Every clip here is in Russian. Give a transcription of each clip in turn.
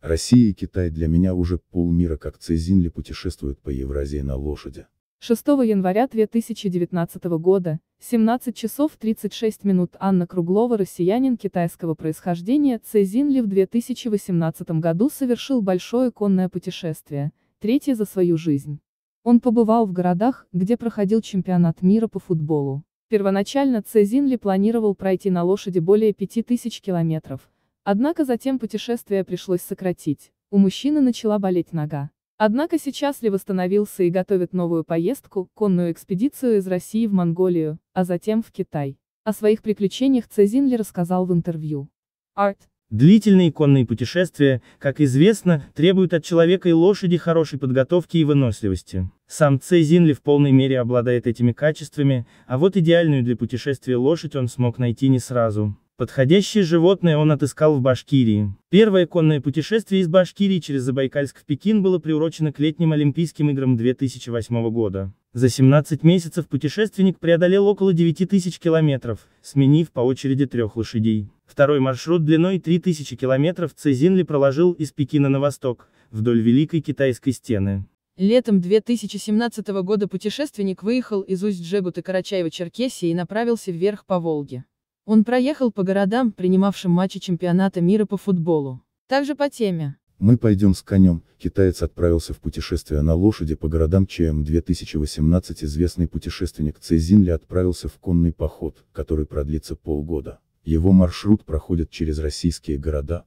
Россия и Китай для меня уже полмира как Цезинли путешествуют по Евразии на лошади. 6 января 2019 года, 17 часов 36 минут Анна Круглова россиянин китайского происхождения Цезинли в 2018 году совершил большое конное путешествие, третье за свою жизнь. Он побывал в городах, где проходил чемпионат мира по футболу. Первоначально Цезинли планировал пройти на лошади более 5000 километров – Однако затем путешествие пришлось сократить, у мужчины начала болеть нога. Однако сейчас Ли восстановился и готовит новую поездку, конную экспедицию из России в Монголию, а затем в Китай. О своих приключениях Цезин Ли рассказал в интервью. Арт. Длительные конные путешествия, как известно, требуют от человека и лошади хорошей подготовки и выносливости. Сам Цей Зинли в полной мере обладает этими качествами, а вот идеальную для путешествия лошадь он смог найти не сразу. Подходящее животное он отыскал в Башкирии. Первое конное путешествие из Башкирии через Забайкальск в Пекин было приурочено к летним Олимпийским играм 2008 года. За 17 месяцев путешественник преодолел около 9000 километров, сменив по очереди трех лошадей. Второй маршрут длиной 3000 километров Цезинли проложил из Пекина на восток, вдоль Великой Китайской стены. Летом 2017 года путешественник выехал из Усть-Джебута Карачаева-Черкесии и направился вверх по Волге. Он проехал по городам, принимавшим матчи чемпионата мира по футболу. Также по теме. Мы пойдем с конем. Китаец отправился в путешествие на лошади по городам ЧМ-2018. Известный путешественник Цезинли отправился в конный поход, который продлится полгода. Его маршрут проходит через российские города.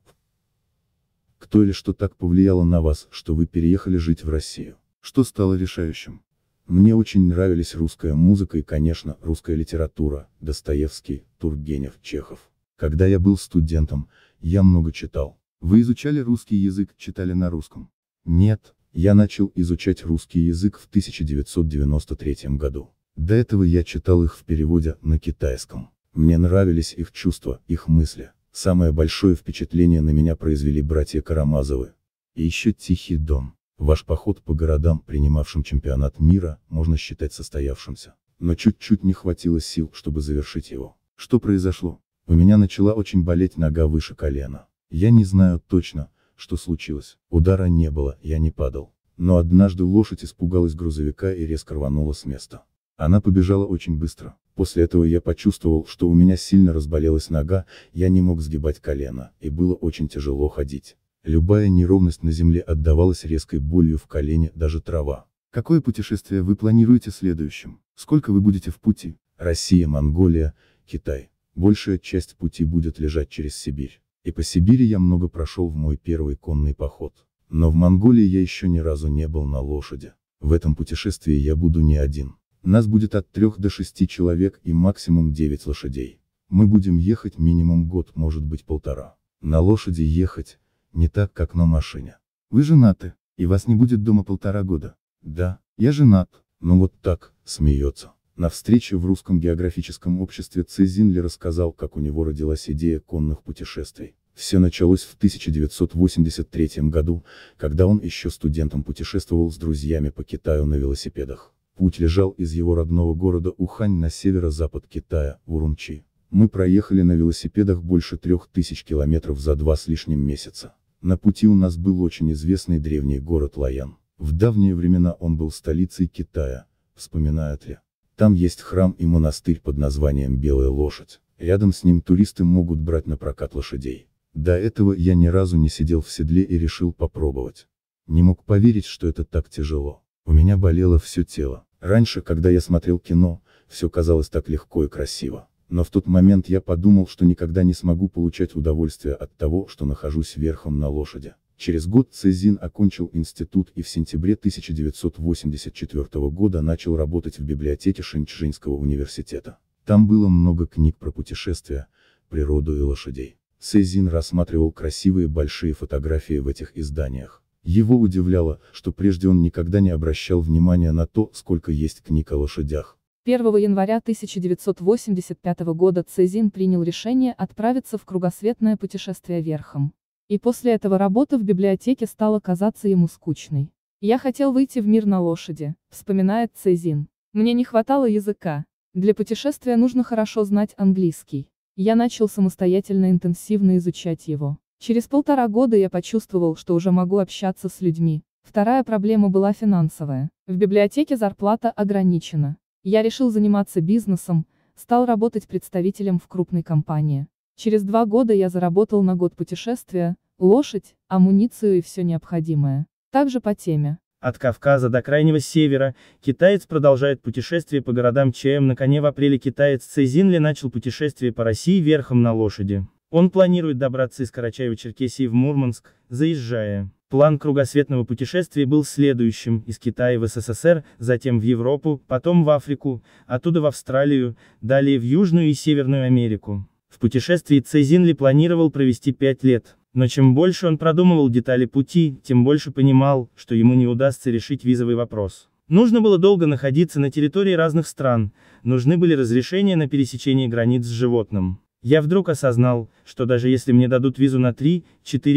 Кто или что так повлияло на вас, что вы переехали жить в Россию? Что стало решающим? Мне очень нравились русская музыка и, конечно, русская литература, Достоевский, Тургенев, Чехов. Когда я был студентом, я много читал. Вы изучали русский язык, читали на русском? Нет, я начал изучать русский язык в 1993 году. До этого я читал их в переводе на китайском. Мне нравились их чувства, их мысли. Самое большое впечатление на меня произвели братья Карамазовы. И еще «Тихий дом». Ваш поход по городам, принимавшим чемпионат мира, можно считать состоявшимся. Но чуть-чуть не хватило сил, чтобы завершить его. Что произошло? У меня начала очень болеть нога выше колена. Я не знаю точно, что случилось. Удара не было, я не падал. Но однажды лошадь испугалась грузовика и резко рванула с места. Она побежала очень быстро. После этого я почувствовал, что у меня сильно разболелась нога, я не мог сгибать колено, и было очень тяжело ходить. Любая неровность на земле отдавалась резкой болью в колене, даже трава. Какое путешествие вы планируете следующим? Сколько вы будете в пути? Россия, Монголия, Китай. Большая часть пути будет лежать через Сибирь. И по Сибири я много прошел в мой первый конный поход. Но в Монголии я еще ни разу не был на лошади. В этом путешествии я буду не один. Нас будет от трех до шести человек и максимум девять лошадей. Мы будем ехать минимум год, может быть полтора. На лошади ехать, не так, как на машине. Вы женаты, и вас не будет дома полтора года. Да, я женат. Но вот так, смеется. На встрече в Русском географическом обществе Цезинли рассказал, как у него родилась идея конных путешествий. Все началось в 1983 году, когда он еще студентом путешествовал с друзьями по Китаю на велосипедах. Путь лежал из его родного города Ухань на северо-запад Китая, Урумчи. Мы проехали на велосипедах больше трех тысяч километров за два с лишним месяца. На пути у нас был очень известный древний город Лаян. В давние времена он был столицей Китая, вспоминают ли? Там есть храм и монастырь под названием Белая Лошадь. Рядом с ним туристы могут брать на прокат лошадей. До этого я ни разу не сидел в седле и решил попробовать. Не мог поверить, что это так тяжело. У меня болело все тело. Раньше, когда я смотрел кино, все казалось так легко и красиво. Но в тот момент я подумал, что никогда не смогу получать удовольствие от того, что нахожусь верхом на лошади. Через год Цезин окончил институт и в сентябре 1984 года начал работать в библиотеке Шэньчжэньского университета. Там было много книг про путешествия, природу и лошадей. Цезин рассматривал красивые большие фотографии в этих изданиях. Его удивляло, что прежде он никогда не обращал внимания на то, сколько есть книг о лошадях. 1 января 1985 года Цезин принял решение отправиться в кругосветное путешествие верхом. И после этого работа в библиотеке стала казаться ему скучной. «Я хотел выйти в мир на лошади», — вспоминает Цезин. «Мне не хватало языка. Для путешествия нужно хорошо знать английский. Я начал самостоятельно интенсивно изучать его. Через полтора года я почувствовал, что уже могу общаться с людьми. Вторая проблема была финансовая. В библиотеке зарплата ограничена. Я решил заниматься бизнесом, стал работать представителем в крупной компании. Через два года я заработал на год путешествия, лошадь, амуницию и все необходимое. Также по теме. От Кавказа до Крайнего Севера, китаец продолжает путешествие по городам ЧМ на коне в апреле китаец Цезинли начал путешествие по России верхом на лошади. Он планирует добраться из Карачаева-Черкесии в Мурманск, заезжая. План кругосветного путешествия был следующим, из Китая в СССР, затем в Европу, потом в Африку, оттуда в Австралию, далее в Южную и Северную Америку. В путешествии Цезинли планировал провести пять лет. Но чем больше он продумывал детали пути, тем больше понимал, что ему не удастся решить визовый вопрос. Нужно было долго находиться на территории разных стран, нужны были разрешения на пересечение границ с животным. Я вдруг осознал, что даже если мне дадут визу на 3-4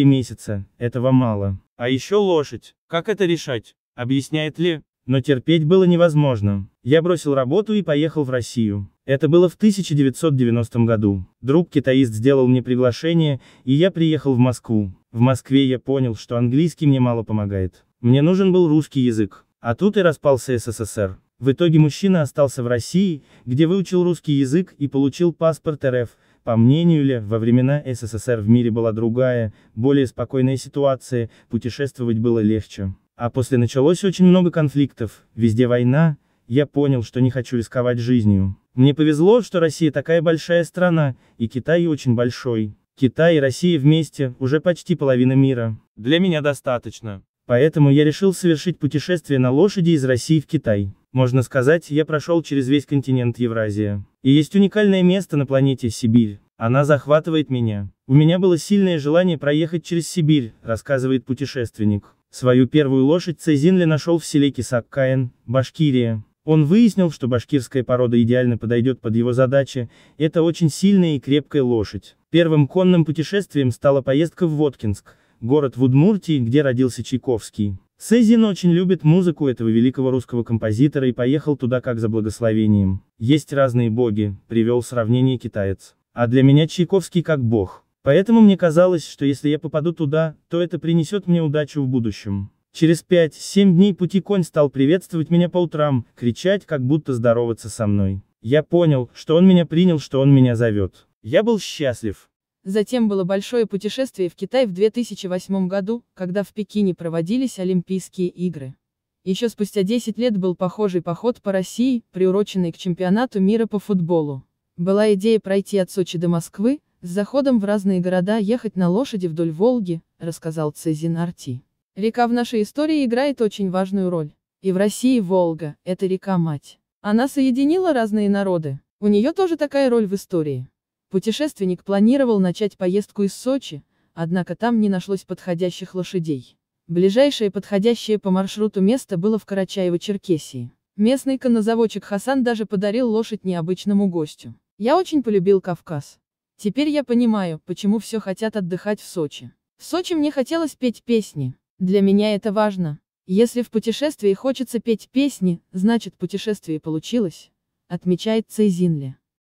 месяца, этого мало. А еще лошадь. Как это решать? Объясняет Ли. Но терпеть было невозможно. Я бросил работу и поехал в Россию. Это было в 1990 году. Друг-китаист сделал мне приглашение, и я приехал в Москву. В Москве я понял, что английский мне мало помогает. Мне нужен был русский язык. А тут и распался СССР. В итоге мужчина остался в России, где выучил русский язык и получил паспорт РФ, по мнению Ле, во времена СССР в мире была другая, более спокойная ситуация, путешествовать было легче. А после началось очень много конфликтов, везде война, я понял, что не хочу рисковать жизнью. Мне повезло, что Россия такая большая страна, и Китай очень большой. Китай и Россия вместе, уже почти половина мира. Для меня достаточно. Поэтому я решил совершить путешествие на лошади из России в Китай. Можно сказать, я прошел через весь континент Евразия. И есть уникальное место на планете Сибирь. Она захватывает меня. У меня было сильное желание проехать через Сибирь, рассказывает путешественник. Свою первую лошадь Цезинли нашел в селе Кисаккаен, Башкирия. Он выяснил, что башкирская порода идеально подойдет под его задачи, это очень сильная и крепкая лошадь. Первым конным путешествием стала поездка в Воткинск, город в Удмуртии, где родился Чайковский. Сезин очень любит музыку этого великого русского композитора и поехал туда как за благословением. Есть разные боги, привел сравнение китаец. А для меня Чайковский как бог. Поэтому мне казалось, что если я попаду туда, то это принесет мне удачу в будущем. Через 5-7 дней пути конь стал приветствовать меня по утрам, кричать, как будто здороваться со мной. Я понял, что он меня принял, что он меня зовет. Я был счастлив. Затем было большое путешествие в Китай в 2008 году, когда в Пекине проводились Олимпийские игры. Еще спустя 10 лет был похожий поход по России, приуроченный к чемпионату мира по футболу. Была идея пройти от Сочи до Москвы, с заходом в разные города ехать на лошади вдоль Волги, рассказал Цезин Арти. Река в нашей истории играет очень важную роль. И в России Волга – это река-мать. Она соединила разные народы. У нее тоже такая роль в истории. Путешественник планировал начать поездку из Сочи, однако там не нашлось подходящих лошадей. Ближайшее подходящее по маршруту место было в Карачаево-Черкесии. Местный конозаводчик Хасан даже подарил лошадь необычному гостю. Я очень полюбил Кавказ. Теперь я понимаю, почему все хотят отдыхать в Сочи. В Сочи мне хотелось петь песни. Для меня это важно. Если в путешествии хочется петь песни, значит путешествие получилось, отмечает Цейзинли.